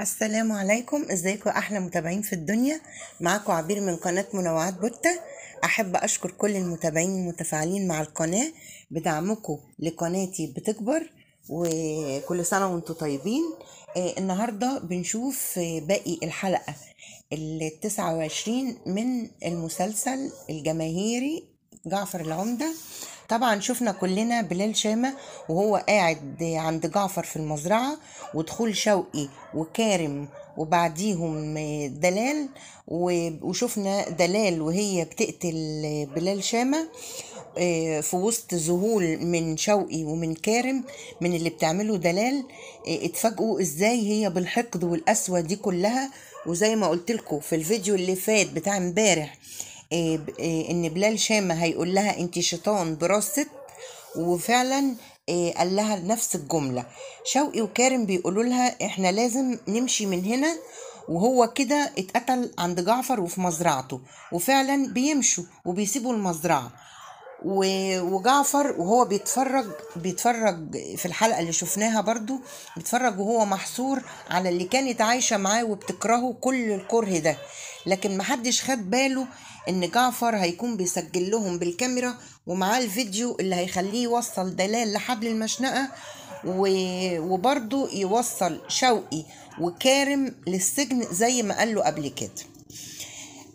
السلام عليكم ازيكم احلى متابعين في الدنيا معاكم عبير من قناة منوعات بوتة احب اشكر كل المتابعين المتفاعلين مع القناة بدعمكم لقناتي بتكبر وكل سنة وانتم طيبين آه، النهاردة بنشوف آه، باقي الحلقة التسعة وعشرين من المسلسل الجماهيري جعفر العمدة طبعا شفنا كلنا بلال شامة وهو قاعد عند جعفر في المزرعة ودخول شوقي وكارم وبعديهم دلال وشفنا دلال وهي بتقتل بلال شامة آه، في وسط ذهول من شوقي ومن كارم من اللي بتعمله دلال آه، اتفاجئوا ازاي هي بالحقد والقسوة دي كلها وزي ما قلت لكم في الفيديو اللي فات بتاع امبارح إيه، إيه، ان بلال شامة هيقول لها انت شيطان ست وفعلا إيه، قال لها نفس الجملة شوقي وكارم بيقولوا لها احنا لازم نمشي من هنا وهو كده اتقتل عند جعفر وفي مزرعته وفعلا بيمشوا وبيسيبوا المزرعة وجعفر وهو بيتفرج بيتفرج في الحلقه اللي شفناها برضو بيتفرج وهو محصور على اللي كانت عايشه معاه وبتكرهه كل الكره ده لكن محدش خد باله ان جعفر هيكون بيسجل لهم بالكاميرا ومعاه الفيديو اللي هيخليه يوصل دلال لحبل المشنقه وبرضو يوصل شوقي وكارم للسجن زي ما قاله قبل كده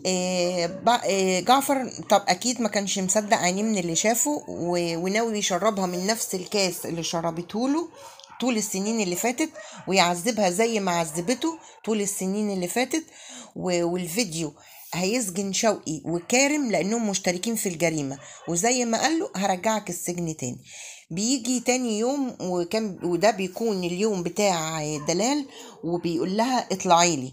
آه، آه، جعفر طب اكيد ما كانش مصدق عينيه من اللي شافه وناوي يشربها من نفس الكاس اللي شربته له طول السنين اللي فاتت ويعذبها زي ما عذبته طول السنين اللي فاتت والفيديو هيسجن شوقي وكارم لانهم مشتركين في الجريمه وزي ما قال له هرجعك السجن تاني بيجي تاني يوم وكان وده بيكون اليوم بتاع دلال وبيقول لها اطلعي لي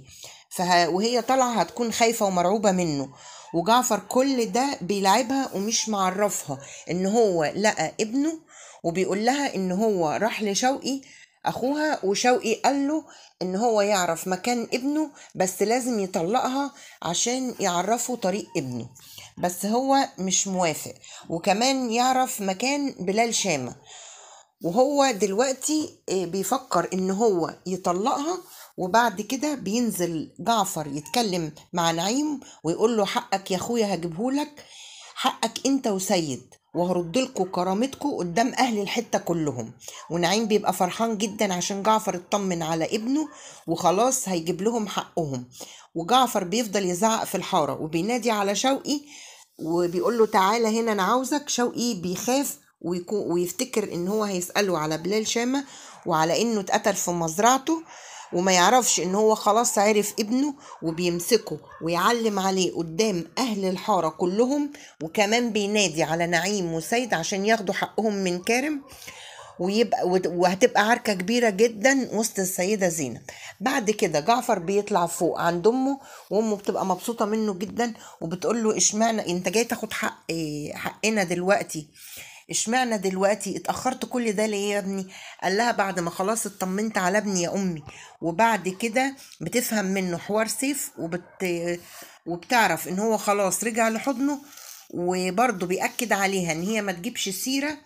فه... وهي طالعة هتكون خايفة ومرعوبة منه وجعفر كل ده بيلعبها ومش معرفها ان هو لقى ابنه وبيقول لها ان هو راح لشوقي اخوها وشوقي قال له ان هو يعرف مكان ابنه بس لازم يطلقها عشان يعرفه طريق ابنه بس هو مش موافق وكمان يعرف مكان بلال شامه وهو دلوقتي آه، بيفكر ان هو يطلقها وبعد كده بينزل جعفر يتكلم مع نعيم ويقول له حقك يا اخويا هجيبهولك حقك انت وسيد وهرد لكم كرامتكم قدام اهل الحته كلهم ونعيم بيبقى فرحان جدا عشان جعفر اطمن على ابنه وخلاص هيجيب لهم حقهم وجعفر بيفضل يزعق في الحاره وبينادي على شوقي وبيقول له تعالى هنا انا عاوزك شوقي بيخاف ويفتكر ان هو هيساله على بلال شامه وعلى انه اتقتل في مزرعته وما يعرفش ان هو خلاص عرف ابنه وبيمسكه ويعلم عليه قدام اهل الحاره كلهم وكمان بينادي على نعيم وسيد عشان ياخدوا حقهم من كارم ويبقى وهتبقى عركه كبيره جدا وسط السيده زينب بعد كده جعفر بيطلع فوق عند امه وامه بتبقى مبسوطه منه جدا وبتقول له اشمعنى انت جاي تاخد حق إيه، حقنا دلوقتي اشمعنى دلوقتي اتأخرت كل ده ليه يا ابني قال لها بعد ما خلاص اطمنت على ابني يا أمي وبعد كده بتفهم منه حوار سيف وبت... وبتعرف ان هو خلاص رجع لحضنه وبرضه بيأكد عليها ان هي ما تجيبش سيرة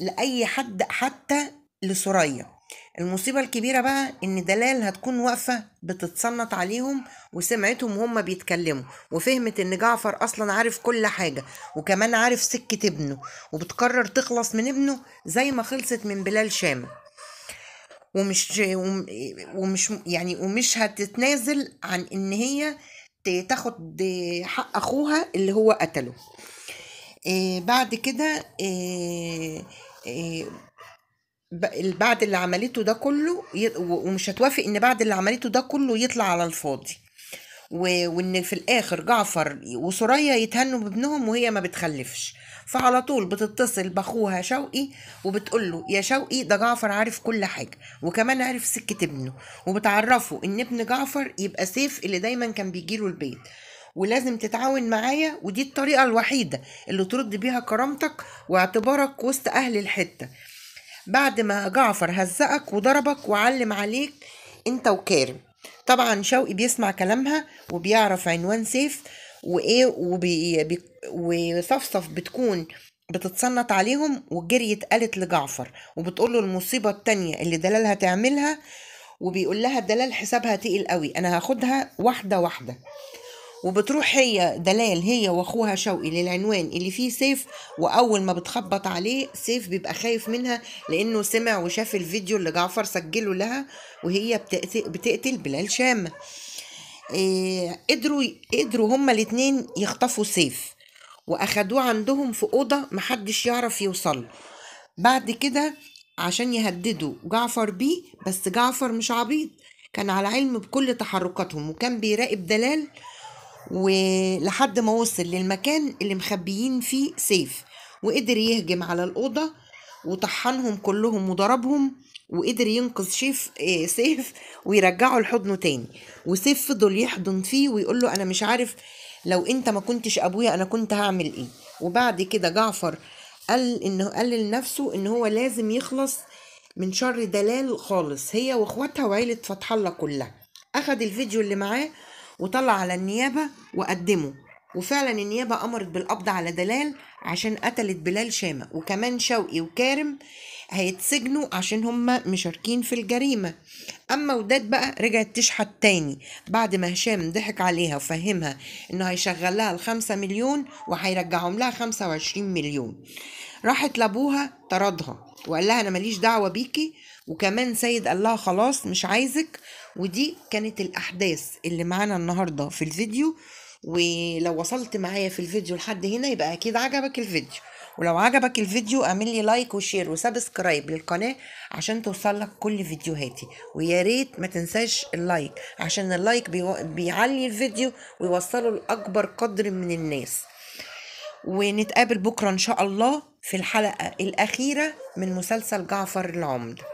لأي حد حتى لسرية المصيبة الكبيرة بقى إن دلال هتكون واقفة بتتصنت عليهم وسمعتهم وهم بيتكلموا وفهمت إن جعفر أصلا عارف كل حاجة وكمان عارف سكة ابنه وبتقرر تخلص من ابنه زي ما خلصت من بلال شام ومش ومش يعني ومش هتتنازل عن إن هي تاخد حق أخوها اللي هو قتله آه، بعد كده آه، آه، بعد اللي عملته ده كله ومش هتوافق ان بعد اللي عملته ده كله يطلع على الفاضي وان في الاخر جعفر وسوريا يتهنوا بابنهم وهي ما بتخلفش فعلى طول بتتصل باخوها شوقي وبتقول له يا شوقي ده جعفر عارف كل حاجه وكمان عارف سكه ابنه وبتعرفه ان ابن جعفر يبقى سيف اللي دايما كان بيجيله البيت ولازم تتعاون معايا ودي الطريقه الوحيده اللي ترد بيها كرامتك واعتبارك وسط اهل الحته بعد ما جعفر هزقك وضربك وعلم عليك انت وكارم طبعا شوقي بيسمع كلامها وبيعرف عنوان سيف وايه وبي وصفصف بتكون بتتصنت عليهم وجري اتقالت لجعفر وبتقول له المصيبه التانية اللي دلالها تعملها وبيقول لها دلال حسابها تقل قوي انا هاخدها واحده واحده وبتروح هي دلال هي واخوها شوقي للعنوان اللي فيه سيف واول ما بتخبط عليه سيف بيبقى خايف منها لانه سمع وشاف الفيديو اللي جعفر سجله لها وهي بتقتل بلال شام إيه قدروا قدروا هما الاتنين يخطفوا سيف واخدوه عندهم في اوضه محدش يعرف يوصل بعد كده عشان يهددوا جعفر بيه بس جعفر مش عبيط كان على علم بكل تحركاتهم وكان بيراقب دلال ولحد ما وصل للمكان اللي مخبيين فيه سيف وقدر يهجم على الأوضة وطحنهم كلهم وضربهم وقدر ينقذ شيف آه، سيف ويرجعه لحضنه تاني وسيف فضل يحضن فيه ويقول له أنا مش عارف لو أنت ما كنتش أبويا أنا كنت هعمل إيه وبعد كده جعفر قال إنه قال لنفسه إن هو لازم يخلص من شر دلال خالص هي واخواتها وعيلة فتح الله كلها أخد الفيديو اللي معاه وطلع على النيابة وقدمه وفعلا النيابة أمرت بالقبض على دلال عشان قتلت بلال شامة وكمان شوقي وكارم هيتسجنوا عشان هما مشاركين في الجريمة أما وداد بقى رجعت تشحت تاني بعد ما هشام ضحك عليها وفهمها إنه هيشغل لها الخمسة مليون وهيرجعهم لها خمسة وعشرين مليون راحت لأبوها طردها وقال لها أنا ماليش دعوة بيكي وكمان سيد قال لها خلاص مش عايزك ودي كانت الأحداث اللي معانا النهاردة في الفيديو ولو وصلت معايا في الفيديو لحد هنا يبقى أكيد عجبك الفيديو ولو عجبك الفيديو اعمل لي لايك وشير وسبسكرايب للقناة عشان توصلك كل فيديوهاتي ويا ريت ما تنساش اللايك عشان اللايك بيعلي الفيديو ويوصله لأكبر قدر من الناس ونتقابل بكرة إن شاء الله في الحلقة الأخيرة من مسلسل جعفر العمدة